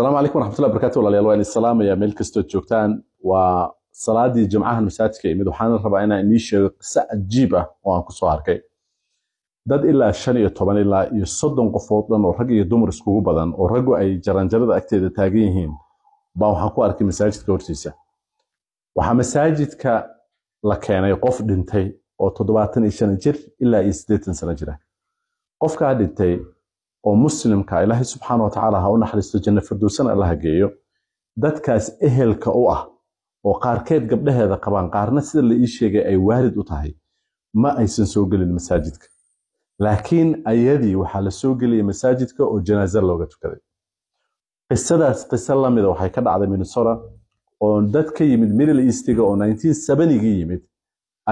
asalaamu calaykum waraxmatullah barkatu walaalayaal waan isalaamayaa meel kastood joogtaan waa salaadii jimcahan masaajidka imid waxaana rabaa inaan inii sheego qiso cajiib ah oo aan kusoo arkay dad ilaa shan iyo toban ilaa iyo soddon qofood dhan oo rag iyo dumar iskugu badan oo raggu ay jaranjarada agteeda taagan yihiin baa waxaan ku arkay masaajidka hortiisa waxaa masaajidka la keenay qof dhintay oo toddobaatan iyo shan jir ilaa iyo siddeetan sano jira qofkaa dhintay oo muslimka ilaahay subxaana watacaala ha u naxariisto janno firdowsana alla hageeyo dadkaas ehelka u ah oo qaarkeed gabdhaheeda qabaan qaarna sida la ii sheegay ay waarid u tahay ma aysan soo gelin masaajidka laakiin ayadii waxaa la soo geliyay masaajidka oo janaaza looga tukaday qisadaas qiso lamida ah waxay ka dhacday minnesota oo dad ka yimid middle eastiga oo nineteen sevenygii yimid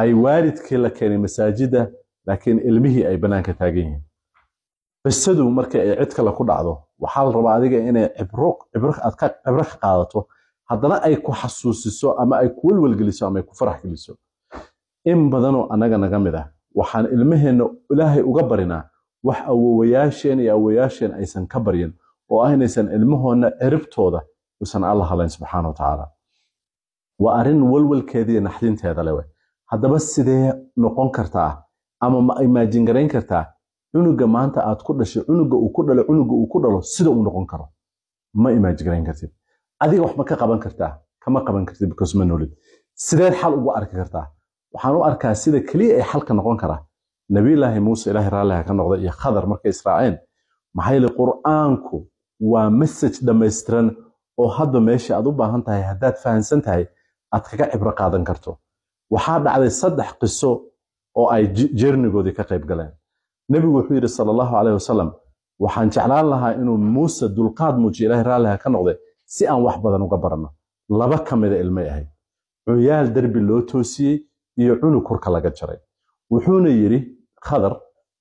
ay waaridkii la keenay masaajida laakiin ilmihii ay bannaanka taagan yihiin qisadu marka ay cid kale ku dhacdo waxaa la rabaa adiga inay cibro ka qaadato haddana ay ku xasuusiso ama ay ku welwelgeliso ama ay ku farax geliso in badanoo annaga naga mid ah waxaan ilmaheenna ilaahay uga barinaa wax awowayaasheen iyo awoyaasheen aysan ka baryin oo ah inaysan ilmahoonna ciribtooda usan alla halayn subxaana watacaala waa arrin welwelkeediiyo naxdinteeda lewe haddaba sidee noqon kartaa ama ma imaajin garayn kartaa cunuga maanta aad ku dhashay cunuga uu ku dhalo cunuga uu ku dhalo sida uu noqon karo ma imaajigarayn kartid adiga wax ka qaban kartaa kama qaban kartid because ma noolid sideed xal ugu arki kartaa waxaan u arkaa sida keliya ee xalka noqon karaa nabiyullaahi muuse ilaahay raalliha ka noqda iyo khadar markay israaceen maxaa yeele qur'aanku waa message dhammaystiran oo hadba meesha aad u baahan tahay haddaad fahamsan tahay aad kaga cibro qaadan karto waxaa dhacday saddex qiso oo ay jernigoodii ka qayb galeen nebigu wuxuu yidhi sala allahu caleyh wasalam waxaan jeclaan lahaa inuu muuse dulqaad muujiyo ilaahay raalliha ka noqday si aan wax badan uga baranno laba ka mida ilmay ahayd cuyaal derbi loo toosiyey iyo cunug kurka laga jaray wuxuuna yidhi khadar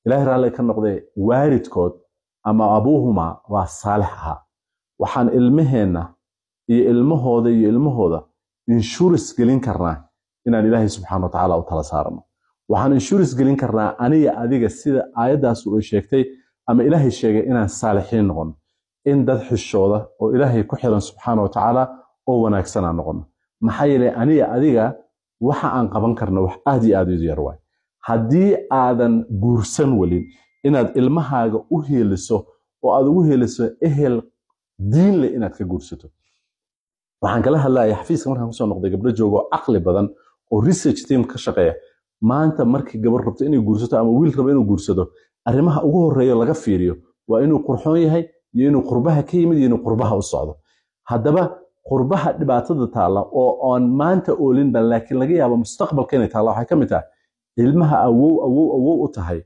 ilaahay raalli ka noqday waalidkood ama abuuhumaa waa saalix ahaa waxaan ilmaheenna iyo ilmahooda iyo ilmahooda inshuurans gelin karnaa inaan ilaahay subxana wa tacaala u tala saarno waxaan insurance gelin karnaa aniga adiga sida aayaddaas ay sheegtay ama ilaahay sheegay inaan saalixiin noqono in dad xishooda oo ilaahay ku xiran subxaana wa tacaala oo wanaagsan noqono maxaa yeeley aniga adiga waxa aan qaban karno wax aad iyo aad yar waay haddii aadan guursan welin inaad ilmahaaga u heeliso oo aad ugu heeliso ehel diin leh inaad ka guursato waxaan kala hadlaya xafiiska markaan kusoo noqday gabdho joogo caqli badan oo research team ka shaqeeya maanta marki gabar rabto inay guursato ama wiil rabo inuu guursado arrimaha ugu horeeya laga fiiriyo waa inuu qurxoon yahay iyo inuu qurbaha ka yimid iyo inuu qurbaha u socdo haddaba qurbaha dhibaatada taalla oo aan maanta oolinba laakiin laga yaabo mustaqbalka inay taalla waxay ka mid tahay ilmaha awow awow awow u tahay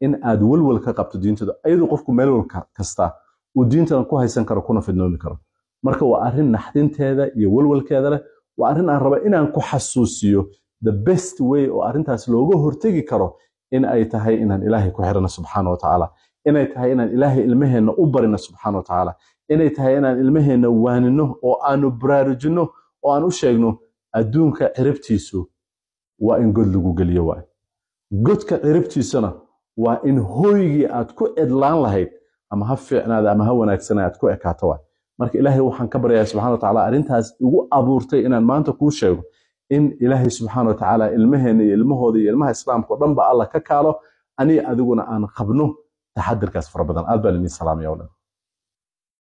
in aad walwal ka qabto diintada ayadoo qofku meel walka kasta uu diintadan ku haysan karo kuna fidnoomi karo marka waa arrin naxdinteeda iyo walwalkeeda leh waa arrin aan raba inaan ku xasuusiyo the best way oo arintaas looga hortegi karo in ay tahay inaan ilaahay ku xirano subxaana wa tacaala inay tahay inaan ilaahay ilmaheenna u barino subxaana wa inay tahay inaan ilmaheenna waanino oo aanu baraarujino oo aan u sheegno adduunka ciribtiisu waa in god lagu geliyo waay godka ciribtiisana waa in hooygii aad ku cidlaan lahayd ama ha fiicnaada ama ha wanaagsana aad ku ekaato waay marka ilaahay waxaan ka baryayaa subxana wa tacaala igu abuurtay inaan maanta kuu sheego in ilaahay subxaana wa tacaala ilmaheena iyo ilmahooda iyo ilmaha islaamka o dhan ba allah ka kaalo ani adiguna aan qabno taxadirkaas fara badan aad baa limin salaamaya